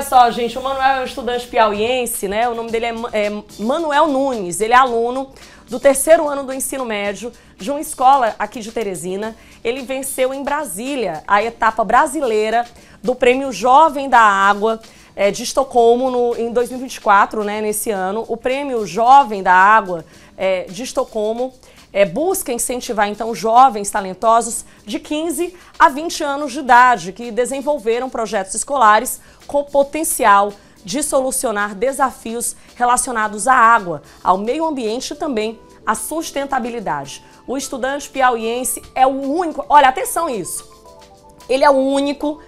Olha só, gente, o Manuel é um estudante piauiense, né? O nome dele é, é Manuel Nunes, ele é aluno do terceiro ano do ensino médio de uma escola aqui de Teresina. Ele venceu em Brasília a etapa brasileira do Prêmio Jovem da Água é, de Estocolmo no, em 2024, né? Nesse ano, o Prêmio Jovem da Água é, de Estocolmo é, busca incentivar então jovens talentosos de 15 a 20 anos de idade que desenvolveram projetos escolares com potencial de solucionar desafios relacionados à água, ao meio ambiente e também à sustentabilidade. O estudante piauiense é o único, olha, atenção isso. Ele é o único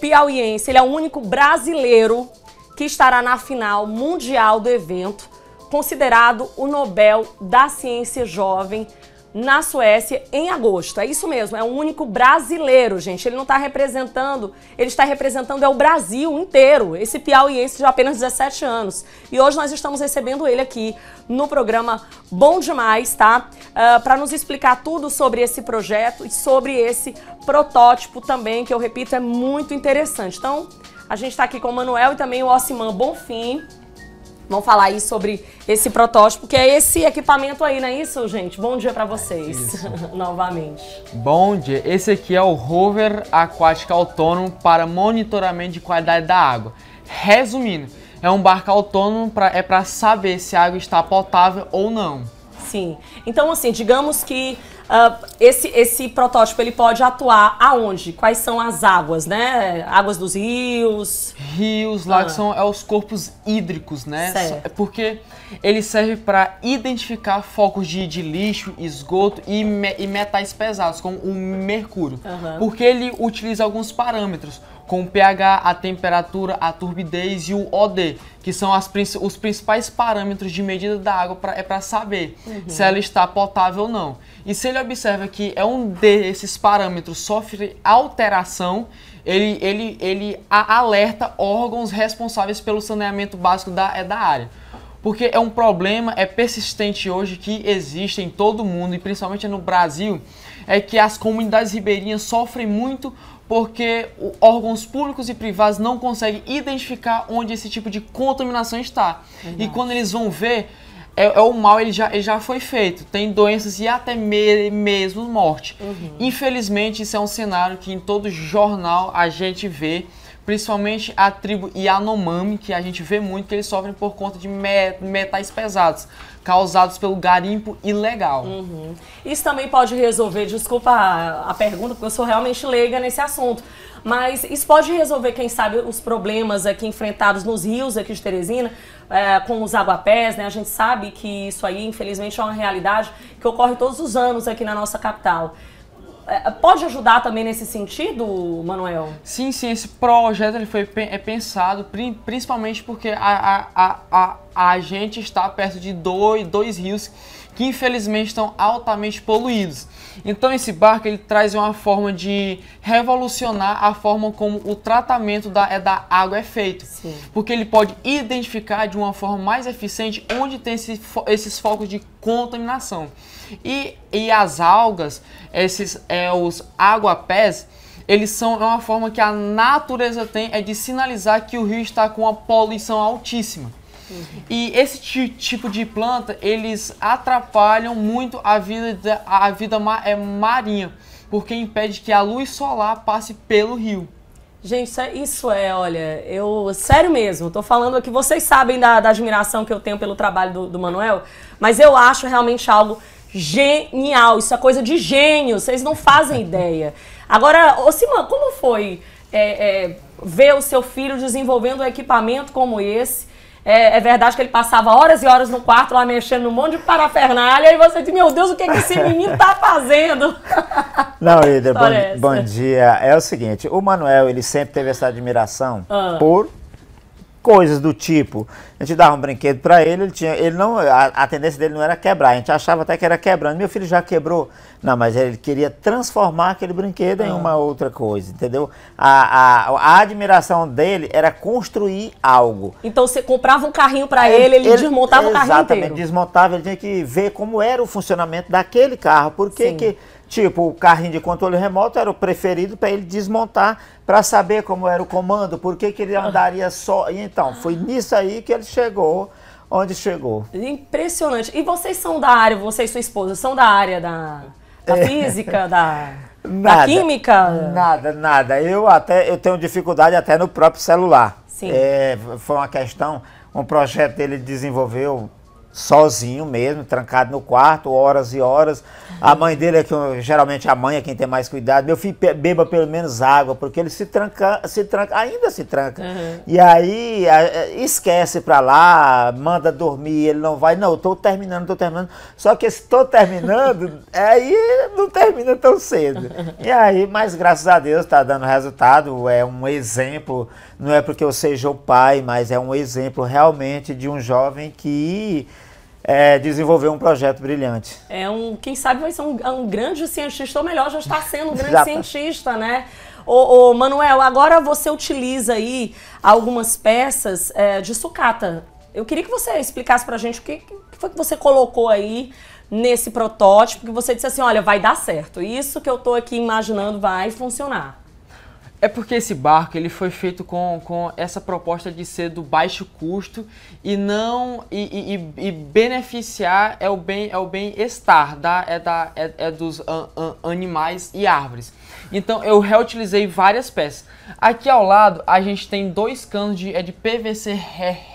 piauiense, ele é o único brasileiro que estará na final mundial do evento considerado o Nobel da Ciência Jovem na Suécia em agosto. É isso mesmo, é o único brasileiro, gente. Ele não está representando, ele está representando é o Brasil inteiro, esse piauiense de apenas 17 anos. E hoje nós estamos recebendo ele aqui no programa Bom Demais, tá? Uh, ah, Para nos explicar tudo sobre esse projeto e sobre esse protótipo também, que eu repito, é muito interessante. Então, a gente está aqui com o Manuel e também o Osiman Bonfim. Vamos falar aí sobre esse protótipo, que é esse equipamento aí, não é isso, gente? Bom dia para vocês, é novamente. Bom dia, esse aqui é o rover aquático autônomo para monitoramento de qualidade da água. Resumindo, é um barco autônomo, pra, é para saber se a água está potável ou não. Sim. Então, assim, digamos que uh, esse, esse protótipo ele pode atuar aonde? Quais são as águas, né? Águas dos rios. Rios, ah. que são é, os corpos hídricos, né? Certo. É porque ele serve para identificar focos de, de lixo, esgoto e, me, e metais pesados, como o mercúrio. Uhum. Porque ele utiliza alguns parâmetros com o pH, a temperatura, a turbidez e o OD, que são as, os principais parâmetros de medida da água pra, é para saber uhum. se ela está potável ou não. E se ele observa que é um desses parâmetros sofre alteração, ele, ele, ele alerta órgãos responsáveis pelo saneamento básico da, é da área. Porque é um problema, é persistente hoje que existe em todo o mundo e principalmente no Brasil, é que as comunidades ribeirinhas sofrem muito porque órgãos públicos e privados não conseguem identificar onde esse tipo de contaminação está. Verdade. E quando eles vão ver, é, é, o mal ele já, ele já foi feito. Tem doenças e até me, mesmo morte. Uhum. Infelizmente, isso é um cenário que em todo jornal a gente vê principalmente a tribo Yanomami, que a gente vê muito que eles sofrem por conta de metais pesados causados pelo garimpo ilegal. Uhum. Isso também pode resolver, desculpa a, pergunta, porque eu sou realmente leiga nesse assunto, mas isso pode resolver, quem sabe, os problemas aqui enfrentados nos rios aqui de Teresina, é, com os aguapés, né? A gente sabe que isso aí, infelizmente, é uma realidade que ocorre todos os anos aqui na nossa capital. É, pode ajudar também nesse sentido, Manuel? Sim, sim. Esse projeto ele foi é pensado principalmente porque a, a, a, a, a gente está perto de dois, dois rios que infelizmente estão altamente poluídos. Então esse barco ele traz uma forma de revolucionar a forma como o tratamento da, é, da água é feito. Sim. Porque ele pode identificar de uma forma mais eficiente onde tem esse, esses focos de contaminação. E, e as algas, esses é, os aguapés, eles são é uma forma que a natureza tem é de sinalizar que o rio está com uma poluição altíssima. Uhum. E esse tipo de planta, eles atrapalham muito a vida, a vida ma é, marinha, porque impede que a luz solar passe pelo rio. Gente, isso é, é olha, eu, sério mesmo, tô falando que vocês sabem da, da, admiração que eu tenho pelo trabalho do, do Manuel, mas eu acho realmente algo genial, isso é coisa de gênio, vocês não fazem ideia. Agora, ô Simão, como foi é, é, ver o seu filho desenvolvendo um equipamento como esse é, é, verdade que ele passava horas e horas no quarto lá mexendo num monte de parafernália e você diz, meu Deus, o que, é que esse menino tá fazendo? Não, Ida, bom, é bom, dia. É o seguinte, o Manuel, ele sempre teve essa admiração ah. por coisas do tipo. A gente dava um brinquedo para ele, ele tinha, ele não, a, a, tendência dele não era quebrar, a gente achava até que era quebrando. Meu filho já quebrou. Não, mas ele queria transformar aquele brinquedo ah. em é. uma outra coisa, entendeu? A, a, a, admiração dele era construir algo. Então você comprava um carrinho para ele, ele, ele, desmontava o carrinho inteiro. Exatamente, desmontava, ele tinha que ver como era o funcionamento daquele carro. Por que tipo, o carrinho de controle remoto era o preferido para ele desmontar para saber como era o comando, por que, que ele ah. andaria só. E então, foi nisso aí que ele chegou onde chegou. Impressionante. E vocês são da área, você e sua esposa, são da área da da é. física, da, nada, da química? Nada, nada. Eu até eu tenho dificuldade até no próprio celular. Sim. É, foi uma questão, um projeto ele desenvolveu sozinho mesmo, trancado no quarto, horas e horas. A mãe dele é que geralmente a mãe é quem tem mais cuidado. Meu filho beba pelo menos água, porque ele se tranca, se tranca, ainda se tranca. Uhum. E aí é, esquece para lá, manda dormir, ele não vai. Não, tô terminando, tô terminando. Só que se tô terminando, é aí não termina tão cedo. E aí, mas graças a Deus tá dando resultado, é um exemplo, não é porque eu seja o pai, mas é um exemplo realmente de um jovem que é, desenvolver um projeto brilhante. É um, quem sabe vai ser um, um grande cientista, ou melhor, já está sendo um grande tá. cientista, né? Ô, ô, Manuel, agora você utiliza aí algumas peças é, de sucata. Eu queria que você explicasse pra gente o que, que foi que você colocou aí nesse protótipo, que você disse assim, olha, vai dar certo. Isso que eu tô aqui imaginando vai funcionar. É porque esse barco ele foi feito com, com essa proposta de ser do baixo custo e não e, e, e beneficiar é o bem é o bem estar da é da é, é dos an, an, animais e árvores. Então eu reutilizei várias peças. Aqui ao lado a gente tem dois canos de é de PVC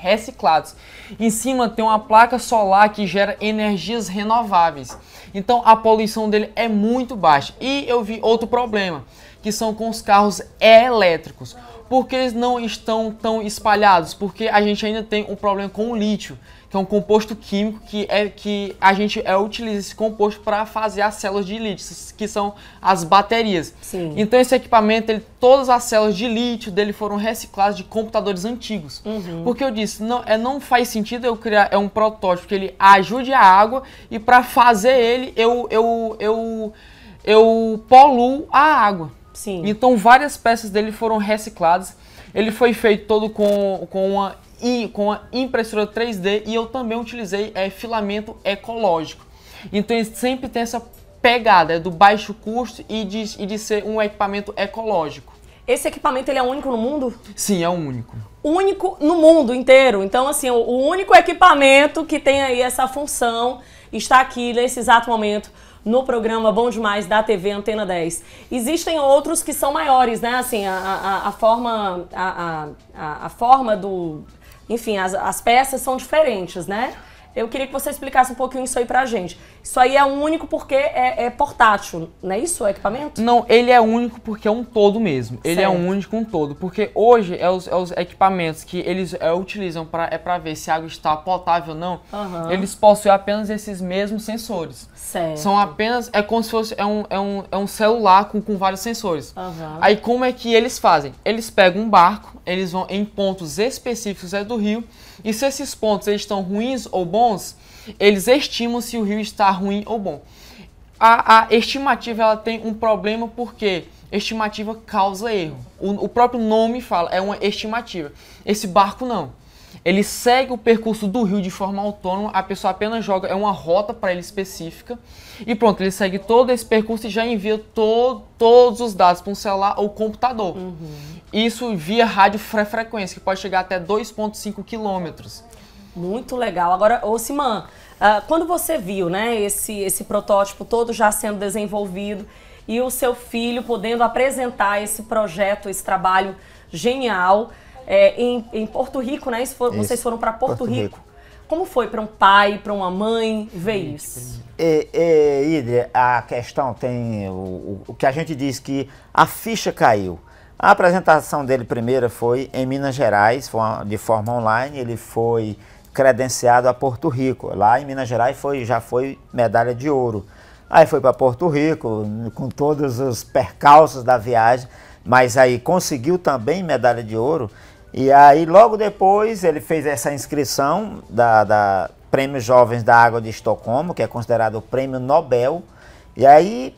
reciclados. Em cima tem uma placa solar que gera energias renováveis. Então a poluição dele é muito baixa. E eu vi outro problema que são com os carros elétricos. Por que eles não estão tão espalhados? Porque a gente ainda tem um problema com o lítio, que é um composto químico que é que a gente é, utiliza esse composto para fazer as células de lítio, que são as baterias. Sim. Então esse equipamento, ele, todas as células de lítio dele foram recicladas de computadores antigos. Uhum. Porque eu disse, não, é, não faz sentido eu criar é um protótipo que ele ajude a água e para fazer ele eu eu eu eu, eu poluo a água. Sim. Então várias peças dele foram recicladas. Ele foi feito todo com, com uma com a impressora 3D e eu também utilizei é, filamento ecológico. Então ele sempre tem essa pegada é do baixo custo e de, e de ser um equipamento ecológico. Esse equipamento ele é único no mundo? Sim, é único. Único no mundo inteiro. Então, assim, o único equipamento que tem aí essa função está aqui nesse exato momento no programa Bom Demais da TV Antena 10. Existem outros que são maiores, né? Assim, a, a, a forma, a, a, a, forma do... Enfim, as, as peças são diferentes, né? Eu queria que você explicasse um pouquinho isso aí pra gente. Isso aí é único porque é, é portátil, não é isso? O é equipamento? Não, ele é único porque é um todo mesmo. Ele é certo. é único um todo. Porque hoje é os, é os equipamentos que eles é, utilizam para é pra ver se a água está potável ou não. Uhum. Eles possuem apenas esses mesmos sensores. Certo. São apenas. É como se fosse. É um, é um, é um celular com, com vários sensores. Uhum. Aí como é que eles fazem? Eles pegam um barco, eles vão em pontos específicos é do rio e se esses pontos eles estão ruins ou bons, eles estimam se o rio está ruim ou bom. A, a estimativa ela tem um problema porque estimativa causa erro. O, o próprio nome fala, é uma estimativa. Esse barco não ele segue o percurso do rio de forma autônoma, a pessoa apenas joga, é uma rota para ele específica, e pronto, ele segue todo esse percurso e já envia to todos os dados para um celular ou computador. Uhum. Isso via rádio frequência, que pode chegar até 2,5 quilômetros. Muito legal. Agora, ô uh, quando você viu né, esse, esse protótipo todo já sendo desenvolvido e o seu filho podendo apresentar esse projeto, esse trabalho genial, é, em, em, Porto Rico, né? For, vocês foram para Porto, Porto Rico. Rico. Como foi para um pai, para uma mãe ver isso? É, é, Idria, a questão tem o, o que a gente diz que a ficha caiu. A apresentação dele primeira foi em Minas Gerais, de forma online. Ele foi credenciado a Porto Rico. Lá em Minas Gerais foi, já foi medalha de ouro. Aí foi para Porto Rico, com todos os percalços da viagem, mas aí conseguiu também medalha de ouro. E aí, logo depois, ele fez essa inscrição da, da Prêmio Jovens da Água de Estocolmo, que é considerado o prêmio Nobel. E aí,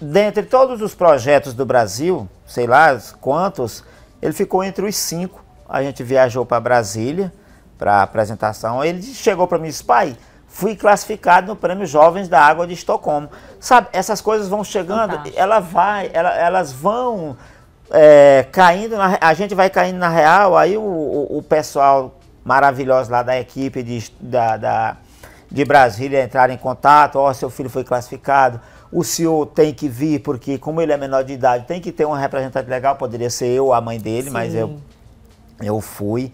dentre todos os projetos do Brasil, sei lá quantos, ele ficou entre os cinco. A gente viajou para Brasília para apresentação. Ele chegou para mim e disse: pai, fui classificado no Prêmio Jovens da Água de Estocolmo. Sabe, essas coisas vão chegando, ela vai, ela, elas vão é, caindo, na, a gente vai caindo na real, aí o, o, o pessoal maravilhoso lá da equipe de, da, da, de Brasília entrar em contato, ó, oh, seu filho foi classificado, o senhor tem que vir, porque como ele é menor de idade, tem que ter um representante legal, poderia ser eu, a mãe dele, Sim. mas eu, eu fui.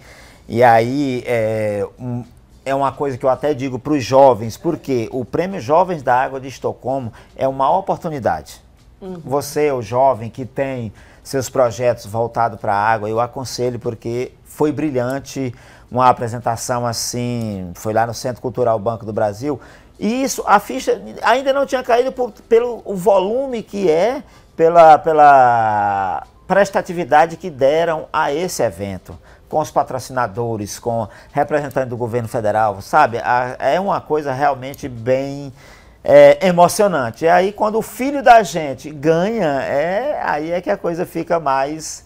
E aí é, um, é uma coisa que eu até digo para os jovens, porque o Prêmio Jovens da Água de Estocolmo é uma oportunidade. Uhum. Você, o jovem que tem seus projetos voltados para a água, eu aconselho porque foi brilhante, uma apresentação assim, foi lá no Centro Cultural Banco do Brasil. E isso, a ficha ainda não tinha caído por, pelo volume que é, pela, pela prestatividade que deram a esse evento com os patrocinadores, com representantes do governo federal, sabe? É uma coisa realmente bem é, emocionante. E aí, quando o filho da gente ganha, é, aí é que a coisa fica mais,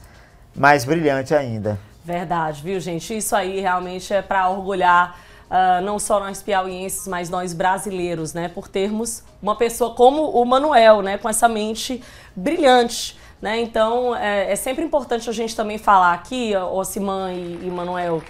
mais brilhante ainda. Verdade, viu, gente? Isso aí realmente é para orgulhar uh, não só nós piauienses, mas nós brasileiros, né? Por termos uma pessoa como o Manuel, né? Com essa mente brilhante. Né? Então, é, é sempre importante a gente também falar aqui, Ocimã e, e Manuel,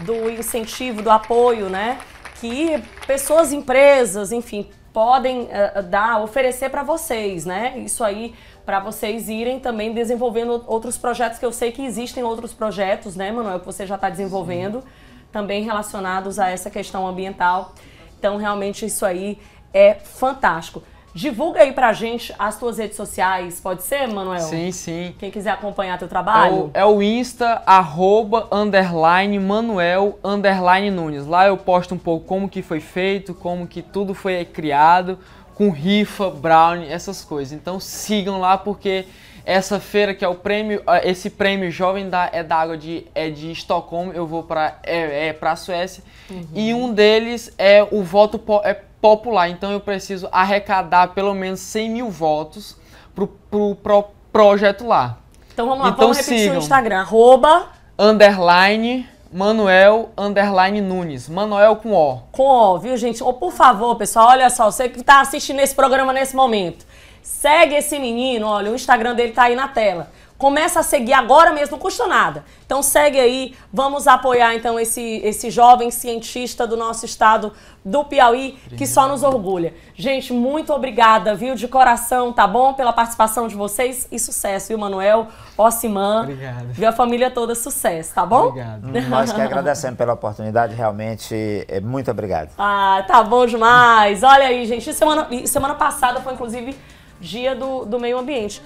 do incentivo, do apoio, né? Que pessoas, empresas, enfim, podem uh, dar, oferecer para vocês, né? Isso aí para vocês irem também desenvolvendo outros projetos que eu sei que existem outros projetos, né, Manuel, que você já está desenvolvendo, Sim. também relacionados a essa questão ambiental. Então, realmente isso aí é fantástico. Divulga aí pra gente as tuas redes sociais, pode ser, Manuel? Sim, sim. Quem quiser acompanhar teu trabalho. É o, é o Insta, arroba, underline, Manuel, underline Nunes. Lá eu posto um pouco como que foi feito, como que tudo foi criado, com rifa, brownie, essas coisas. Então sigam lá porque essa feira que é o prêmio, ah, esse prêmio jovem da é da água de é de Estocolmo, eu vou para é, é para Suécia. Uhum. E um deles é o voto é popular. Então eu preciso arrecadar pelo menos 100 mil votos pro, pro, pro projeto lá. Então vamos lá, então, vamos repetir sigam. o Instagram. Arroba... Underline... Manuel Underline Nunes. Manuel com O. Com O, viu, gente? Oh, por favor, pessoal, olha só, você que tá assistindo esse programa nesse momento, segue esse menino, olha, o Instagram dele tá aí na tela. Começa a seguir agora mesmo, não custa nada. Então segue aí, vamos apoiar então esse, esse jovem cientista do nosso estado do Piauí, que só nos orgulha. Gente, muito obrigada, viu? De coração, tá bom? Pela participação de vocês e sucesso, viu, Manuel? Ossiman. Obrigado. Viu a família toda, sucesso, tá bom? Obrigado. Hum, nós que agradecemos pela oportunidade, realmente, é, muito obrigado. Ah, tá bom demais. Olha aí, gente, semana, semana passada foi inclusive dia do, do meio ambiente.